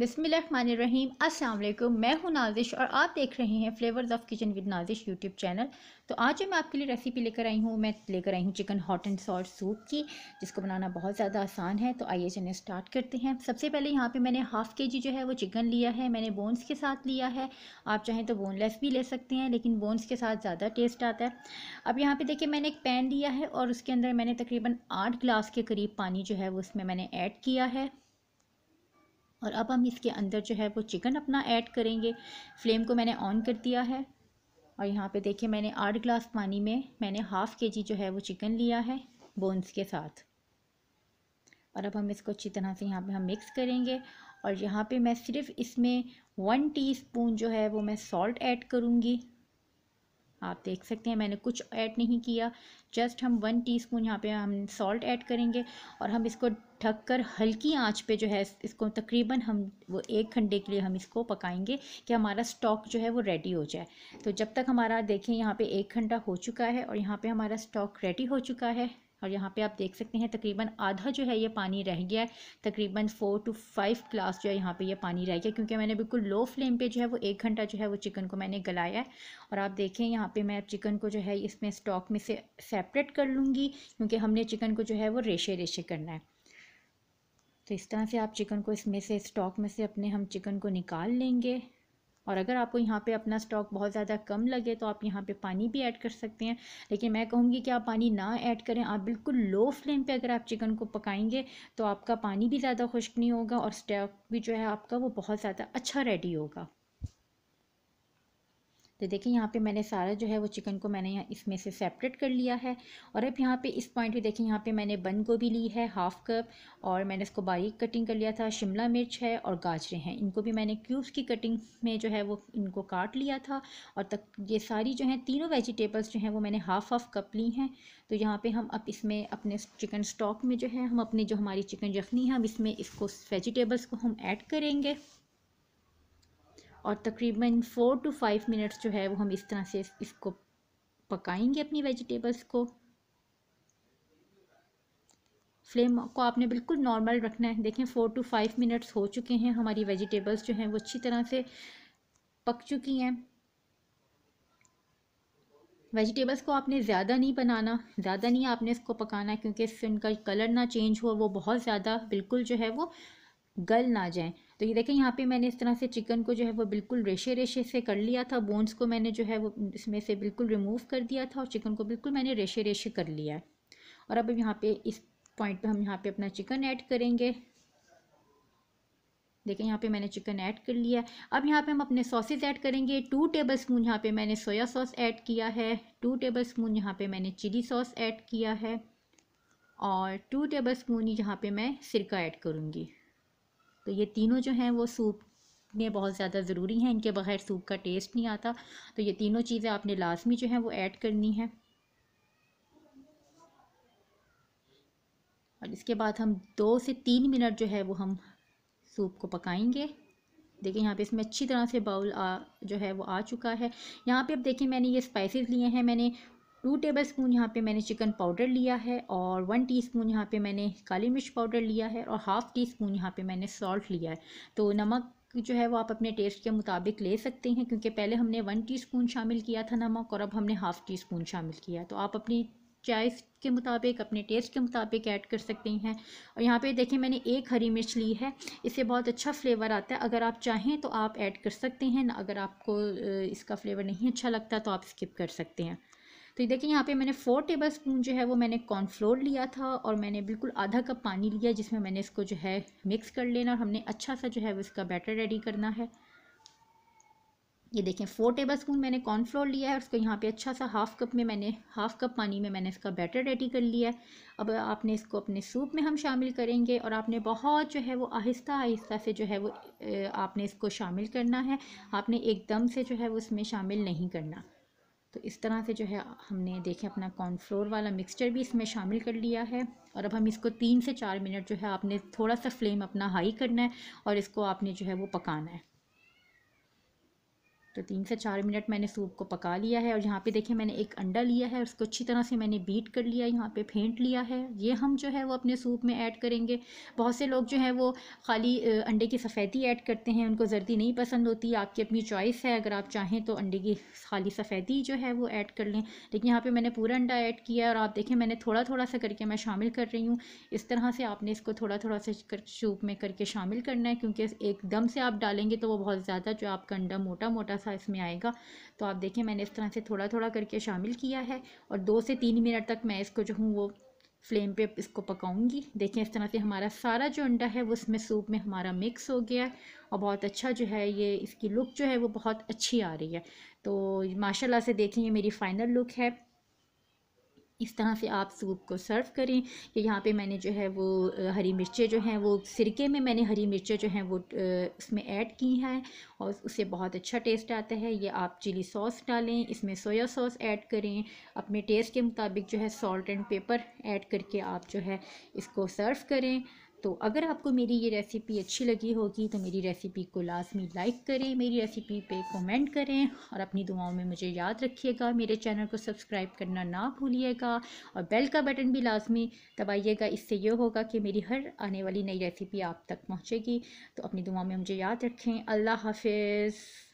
बिसमीम असल मैं हूं नाजिश और आप देख रहे हैं flavours of kitchen with Nazish YouTube channel तो आज मैं आपके लिए रेसिपी लेकर आई हूं मैं लेकर आई हूं chicken hot and salt soup की जिसको बनाना बहुत ज़्यादा आसान है तो आइए चलिए स्टार्ट करते हैं सबसे पहले यहाँ पे मैंने हाफ़ के जी जो है वो चिकन लिया है मैंने बोन्स के साथ लिया है आप चाहें तो बोनलेस भी ले सकते हैं लेकिन बोन्स के साथ ज़्यादा टेस्ट आता है अब यहाँ पर देखिए मैंने एक पैन लिया है और उसके अंदर मैंने तकरीबन आठ ग्लास के करीब पानी जो है वो उसमें मैंने ऐड किया है और अब हम इसके अंदर जो है वो चिकन अपना ऐड करेंगे फ्लेम को मैंने ऑन कर दिया है और यहाँ पे देखिए मैंने आठ ग्लास पानी में मैंने हाफ़ के जी जो है वो चिकन लिया है बोन्स के साथ और अब हम इसको अच्छी तरह से यहाँ पे हम मिक्स करेंगे और यहाँ पे मैं सिर्फ इसमें वन टीस्पून जो है वो मैं सॉल्ट ऐड करूँगी आप देख सकते हैं मैंने कुछ ऐड नहीं किया जस्ट हम वन टीस्पून यहाँ पे हम सॉल्ट ऐड करेंगे और हम इसको ढक कर हल्की आंच पे जो है इसको तकरीबन हम वो एक घंटे के लिए हम इसको पकाएंगे कि हमारा स्टॉक जो है वो रेडी हो जाए तो जब तक हमारा देखें यहाँ पे एक घंटा हो चुका है और यहाँ पे हमारा स्टॉक रेडी हो चुका है और यहाँ पे आप देख सकते हैं तकरीबन आधा जो है ये पानी रह गया है तकरीबन फोर टू फाइव ग्लास जो है यहाँ पे ये पानी रह गया क्योंकि मैंने बिल्कुल लो फ्लेम पे जो है वो एक घंटा जो है वो चिकन को मैंने गलाया है और आप देखें यहाँ पे मैं चिकन को जो है इसमें स्टॉक में से सेपरेट कर लूँगी क्योंकि हमने चिकन को जो है वो रेशे रेशे करना है तो इस तरह से आप चिकन को इसमें से स्टॉक में से अपने हम चिकन को निकाल लेंगे और अगर आपको यहाँ पे अपना स्टॉक बहुत ज़्यादा कम लगे तो आप यहाँ पे पानी भी ऐड कर सकते हैं लेकिन मैं कहूँगी कि आप पानी ना ऐड करें आप बिल्कुल लो फ्लेम पे अगर आप चिकन को पकाएंगे तो आपका पानी भी ज़्यादा खुश्क नहीं होगा और स्टॉक भी जो है आपका वो बहुत ज़्यादा अच्छा रेडी होगा तो देखिए यहाँ पे मैंने सारा जो है वो चिकन को मैंने यहाँ इसमें से सेपरेट कर लिया है और अब यहाँ पे इस पॉइंट पे देखिए यहाँ पे मैंने बन गोभी ली है हाफ़ कप और मैंने इसको बारीक कटिंग कर लिया था शिमला मिर्च है और गाजरें हैं इनको भी मैंने क्यूब्स की कटिंग में जो है वो इनको काट लिया था और तक ये सारी जो हैं तीनों वेजिटेबल्स जो हैं वो मैंने हाफ़ हाफ़ कप ली हैं तो यहाँ पर हम अब इसमें अपने चिकन स्टॉक में जो है हम अपने जो हमारी चिकन रखनी है हम इसमें इसको वेजिटेबल्स को हम ऐड करेंगे और तकरीबन फ़ोर टू फाइव मिनट्स जो है वो हम इस तरह से इसको पकाएंगे अपनी वेजिटेबल्स को फ्लेम को आपने बिल्कुल नॉर्मल रखना है देखें फ़ोर टू फाइव मिनट्स हो चुके हैं हमारी वेजिटेबल्स जो हैं वो अच्छी तरह से पक चुकी हैं वेजिटेबल्स को आपने ज़्यादा नहीं बनाना ज़्यादा नहीं आपने इसको पकाना क्योंकि इससे उनका कलर ना चेंज हो वो बहुत ज़्यादा बिल्कुल जो है वो गल ना जाए तो ये देखें यहाँ पे मैंने इस तरह से चिकन को जो है वो बिल्कुल रेशे रेशे से कर लिया था बोन्स को मैंने जो है वो इसमें से बिल्कुल रिमूव कर दिया था और चिकन को बिल्कुल मैंने रेशे रेशे कर लिया है और अब यहाँ पे इस पॉइंट पे हम यहाँ पे अपना चिकन ऐड करेंगे देखें यहाँ पे मैंने चिकन ऐड कर लिया अब यहाँ पे हम अपने सॉसेज ऐड करेंगे टू टेबल स्पून यहाँ पे मैंने सोया सॉस ऐड किया है टू टेबल स्पून यहाँ पे मैंने चिली सॉस ऐड किया है और टू टेबल स्पून यहाँ पे मैं सिरका ऐड करूँगी तो ये तीनों जो हैं वो सूप में बहुत ज़्यादा ज़रूरी हैं इनके बगैर सूप का टेस्ट नहीं आता तो ये तीनों चीज़ें आपने लाजमी जो हैं वो ऐड करनी है और इसके बाद हम दो से तीन मिनट जो है वो हम सूप को पकाएंगे देखिए यहाँ पे इसमें अच्छी तरह से बाउल आ जो है वो आ चुका है यहाँ पे अब देखिए मैंने ये स्पाइसेस लिए हैं मैंने टू टेबल स्पून यहाँ पे मैंने चिकन पाउडर लिया है और वन टी स्पून यहाँ पे मैंने काली मिर्च पाउडर लिया है और हाफ़ टी स्पून यहाँ पे मैंने सॉल्ट लिया है तो नमक जो है वो आप अपने टेस्ट के मुताबिक ले सकते हैं क्योंकि पहले हमने वन टीस्पून शामिल किया था नमक और अब हमने हाफ़ टी स्पून शामिल किया तो आप अपनी चॉइस के मुताबिक अपने टेस्ट के मुताबिक ऐड कर सकते हैं और यहाँ पे देखिए मैंने एक हरी मिर्च ली है इससे बहुत अच्छा फ्लेवर आता है अगर आप चाहें तो आप ऐड कर सकते हैं अगर आपको इसका फ्लेवर नहीं अच्छा लगता तो आप स्किप कर सकते हैं तो ये देखिए यहाँ पे मैंने फ़ोर टेबल स्पून जो है वो मैंने कॉर्नफ्लोर लिया था और मैंने बिल्कुल आधा कप पानी लिया जिसमें मैंने इसको जो है मिक्स कर लेना और हमने अच्छा सा जो है वो इसका बैटर रेडी करना है ये देखें फोर टेबल स्पून मैंने कॉर्नफ्लोर लिया है और उसको यहाँ पे अच्छा सा हाफ़ कप में मैंने हाफ़ कप पानी में मैंने इसका बैटर रेडी कर लिया है अब आपने इसको अपने सूप में हम शामिल करेंगे और आपने बहुत जो है वो आहिस्ता आहिस्ता से जो है वो आपने इसको शामिल करना है आपने एकदम से जो है वो उसमें शामिल नहीं करना तो इस तरह से जो है हमने देखें अपना कॉर्नफ्लोर वाला मिक्सचर भी इसमें शामिल कर लिया है और अब हम इसको तीन से चार मिनट जो है आपने थोड़ा सा फ्लेम अपना हाई करना है और इसको आपने जो है वो पकाना है तो तीन से चार मिनट मैंने सूप को पका लिया है और यहाँ पे देखिए मैंने एक अंडा लिया है उसको अच्छी तरह से मैंने बीट कर लिया यहाँ पे फेंट लिया है ये हम जो है वो अपने सूप में ऐड करेंगे बहुत से लोग जो है वो खाली अंडे की सफ़ेदी ऐड करते हैं उनको जर्दी नहीं पसंद होती आपकी अपनी चॉइस है अगर आप चाहें तो अंडे की खाली सफ़ेदी जो है वो ऐड कर लें लेकिन यहाँ पर मैंने पूरा अंडा ऐड किया और आप देखें मैंने थोड़ा थोड़ा सा करके मैं शामिल कर रही हूँ इस तरह से आपने इसको थोड़ा थोड़ा सा सूप में करके शामिल करना है क्योंकि एकदम से आप डालेंगे तो वो बहुत ज़्यादा जो आपका अंडा मोटा मोटा सा सा इसमें आएगा तो आप देखें मैंने इस तरह से थोड़ा थोड़ा करके शामिल किया है और दो से तीन मिनट तक मैं इसको जो हूँ वो फ्लेम पे इसको पकाऊंगी देखें इस तरह से हमारा सारा जो अंडा है वो इसमें सूप में हमारा मिक्स हो गया है और बहुत अच्छा जो है ये इसकी लुक जो है वो बहुत अच्छी आ रही है तो माशाल्लाह से देखें ये मेरी फ़ाइनल लुक है इस तरह से आप सूप को सर्व करें कि यहाँ पे मैंने जो है वो हरी मिर्चें जो हैं वो सिरके में मैंने हरी मिर्चें जो हैं वो उसमें ऐड की हैं और उससे बहुत अच्छा टेस्ट आता है ये आप चिली सॉस डालें इसमें सोया सॉस ऐड करें अपने टेस्ट के मुताबिक जो है सॉल्ट एंड पेपर ऐड करके आप जो है इसको सर्व करें तो अगर आपको मेरी ये रेसिपी अच्छी लगी होगी तो मेरी रेसिपी को लाजमी लाइक करें मेरी रेसिपी पे कमेंट करें और अपनी दुआओं में मुझे याद रखिएगा मेरे चैनल को सब्सक्राइब करना ना भूलिएगा और बेल का बटन भी लाजमी दबाइएगा इससे ये होगा कि मेरी हर आने वाली नई रेसिपी आप तक पहुँचेगी तो अपनी दुआओं में मुझे याद रखें अल्लाह हाफिज़